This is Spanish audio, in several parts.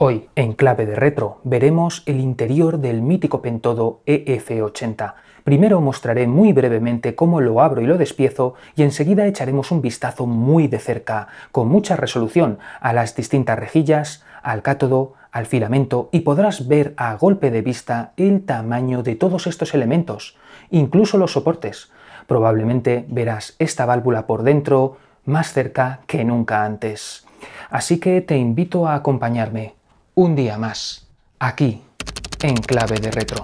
Hoy, en clave de retro, veremos el interior del mítico pentodo EF80. Primero mostraré muy brevemente cómo lo abro y lo despiezo y enseguida echaremos un vistazo muy de cerca, con mucha resolución, a las distintas rejillas, al cátodo, al filamento y podrás ver a golpe de vista el tamaño de todos estos elementos, incluso los soportes. Probablemente verás esta válvula por dentro más cerca que nunca antes. Así que te invito a acompañarme un día más, aquí, en clave de retro.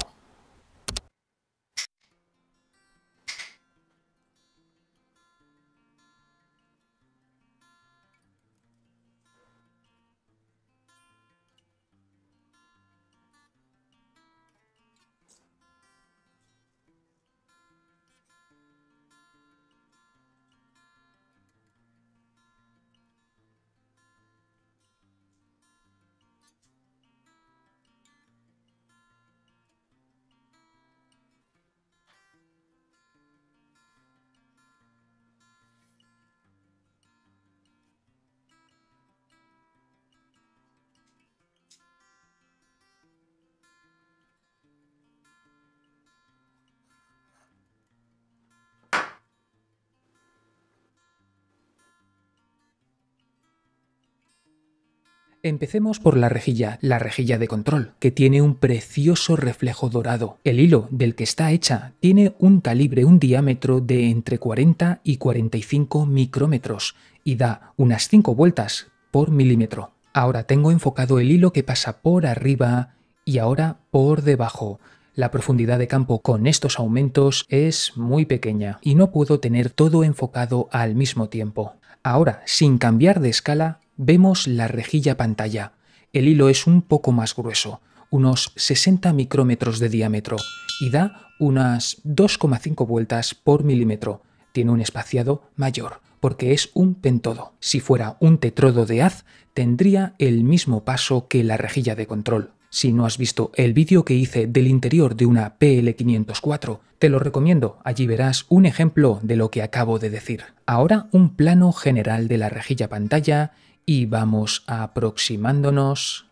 Empecemos por la rejilla, la rejilla de control, que tiene un precioso reflejo dorado. El hilo del que está hecha tiene un calibre, un diámetro de entre 40 y 45 micrómetros y da unas 5 vueltas por milímetro. Ahora tengo enfocado el hilo que pasa por arriba y ahora por debajo. La profundidad de campo con estos aumentos es muy pequeña y no puedo tener todo enfocado al mismo tiempo. Ahora, sin cambiar de escala, Vemos la rejilla pantalla. El hilo es un poco más grueso, unos 60 micrómetros de diámetro, y da unas 2,5 vueltas por milímetro. Tiene un espaciado mayor, porque es un pentodo. Si fuera un tetrodo de haz, tendría el mismo paso que la rejilla de control. Si no has visto el vídeo que hice del interior de una PL504, te lo recomiendo, allí verás un ejemplo de lo que acabo de decir. Ahora un plano general de la rejilla pantalla y vamos aproximándonos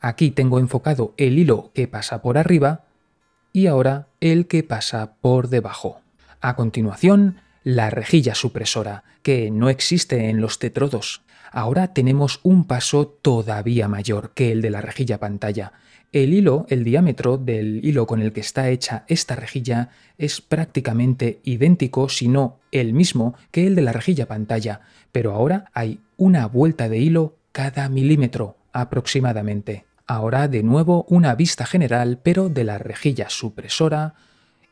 Aquí tengo enfocado el hilo que pasa por arriba y ahora el que pasa por debajo. A continuación, la rejilla supresora, que no existe en los tetrodos. Ahora tenemos un paso todavía mayor que el de la rejilla pantalla. El hilo, el diámetro del hilo con el que está hecha esta rejilla es prácticamente idéntico, si no el mismo, que el de la rejilla pantalla, pero ahora hay una vuelta de hilo cada milímetro aproximadamente. Ahora de nuevo una vista general, pero de la rejilla supresora,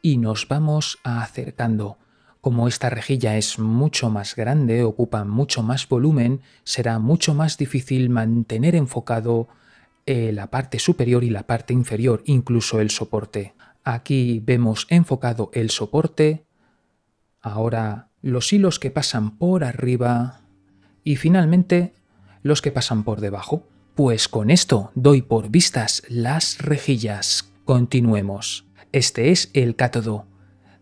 y nos vamos acercando. Como esta rejilla es mucho más grande, ocupa mucho más volumen, será mucho más difícil mantener enfocado eh, la parte superior y la parte inferior, incluso el soporte. Aquí vemos enfocado el soporte, ahora los hilos que pasan por arriba y finalmente los que pasan por debajo. Pues con esto doy por vistas las rejillas. Continuemos. Este es el cátodo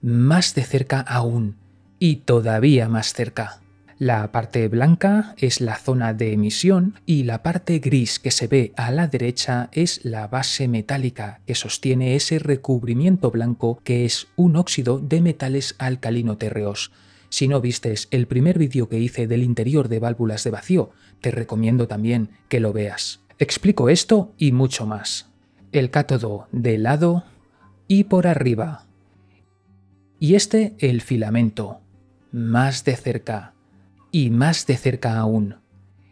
más de cerca aún, y todavía más cerca. La parte blanca es la zona de emisión y la parte gris que se ve a la derecha es la base metálica que sostiene ese recubrimiento blanco que es un óxido de metales alcalino-térreos. Si no vistes el primer vídeo que hice del interior de válvulas de vacío, te recomiendo también que lo veas. Explico esto y mucho más. El cátodo de lado y por arriba y este el filamento. Más de cerca y más de cerca aún.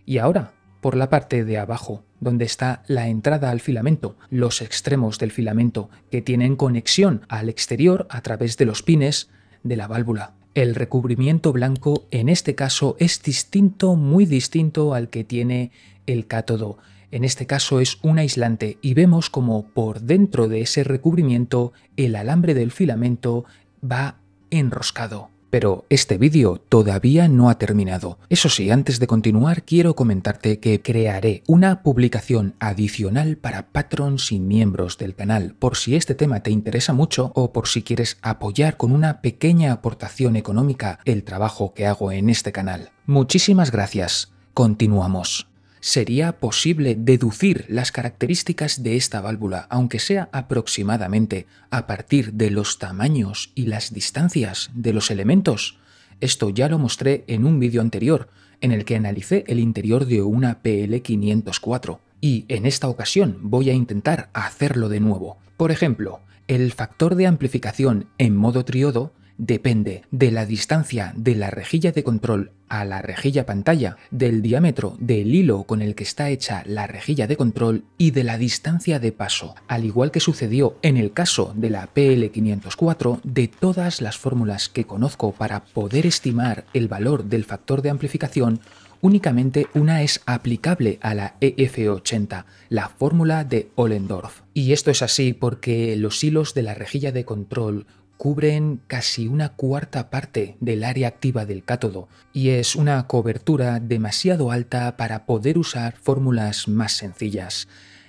Y ahora, por la parte de abajo, donde está la entrada al filamento, los extremos del filamento que tienen conexión al exterior a través de los pines de la válvula. El recubrimiento blanco en este caso es distinto, muy distinto al que tiene el cátodo. En este caso es un aislante y vemos como por dentro de ese recubrimiento el alambre del filamento va enroscado. Pero este vídeo todavía no ha terminado. Eso sí, antes de continuar quiero comentarte que crearé una publicación adicional para patrons y miembros del canal por si este tema te interesa mucho o por si quieres apoyar con una pequeña aportación económica el trabajo que hago en este canal. Muchísimas gracias. Continuamos sería posible deducir las características de esta válvula, aunque sea aproximadamente, a partir de los tamaños y las distancias de los elementos. Esto ya lo mostré en un vídeo anterior, en el que analicé el interior de una PL504, y en esta ocasión voy a intentar hacerlo de nuevo. Por ejemplo, el factor de amplificación en modo triodo depende de la distancia de la rejilla de control a la rejilla pantalla, del diámetro del hilo con el que está hecha la rejilla de control y de la distancia de paso, al igual que sucedió en el caso de la PL504 de todas las fórmulas que conozco para poder estimar el valor del factor de amplificación, únicamente una es aplicable a la EF80, la fórmula de Ohlendorf. Y esto es así porque los hilos de la rejilla de control cubren casi una cuarta parte del área activa del cátodo y es una cobertura demasiado alta para poder usar fórmulas más sencillas.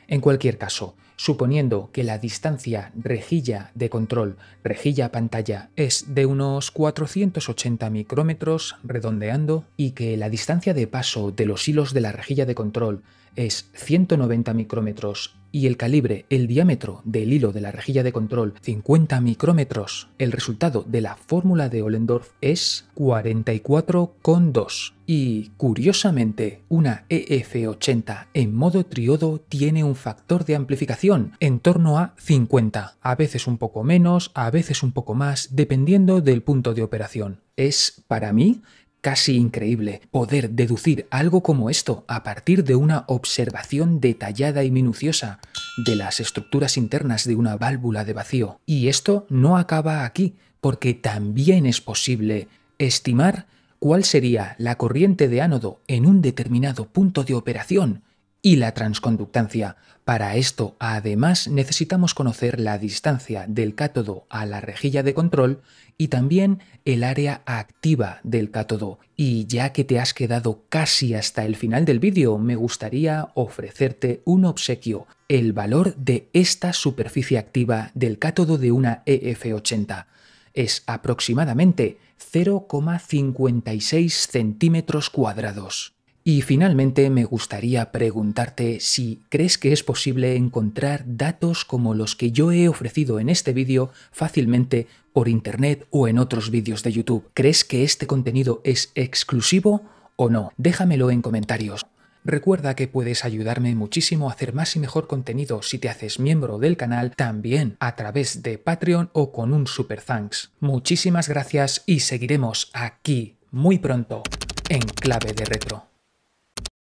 En cualquier caso, suponiendo que la distancia rejilla de control rejilla-pantalla es de unos 480 micrómetros redondeando y que la distancia de paso de los hilos de la rejilla de control es 190 micrómetros y el calibre, el diámetro del hilo de la rejilla de control 50 micrómetros, el resultado de la fórmula de Ollendorf es 44,2. Y curiosamente, una EF80 en modo triodo tiene un factor de amplificación en torno a 50, a veces un poco menos, a veces un poco más, dependiendo del punto de operación. Es, para mí, casi increíble poder deducir algo como esto a partir de una observación detallada y minuciosa de las estructuras internas de una válvula de vacío. Y esto no acaba aquí, porque también es posible estimar cuál sería la corriente de ánodo en un determinado punto de operación y la transconductancia. Para esto, además, necesitamos conocer la distancia del cátodo a la rejilla de control y también el área activa del cátodo. Y ya que te has quedado casi hasta el final del vídeo, me gustaría ofrecerte un obsequio, el valor de esta superficie activa del cátodo de una EF80. Es aproximadamente 0,56 centímetros cuadrados. Y finalmente me gustaría preguntarte si crees que es posible encontrar datos como los que yo he ofrecido en este vídeo fácilmente por internet o en otros vídeos de YouTube. ¿Crees que este contenido es exclusivo o no? Déjamelo en comentarios. Recuerda que puedes ayudarme muchísimo a hacer más y mejor contenido si te haces miembro del canal también a través de Patreon o con un super thanks. Muchísimas gracias y seguiremos aquí muy pronto en clave de retro.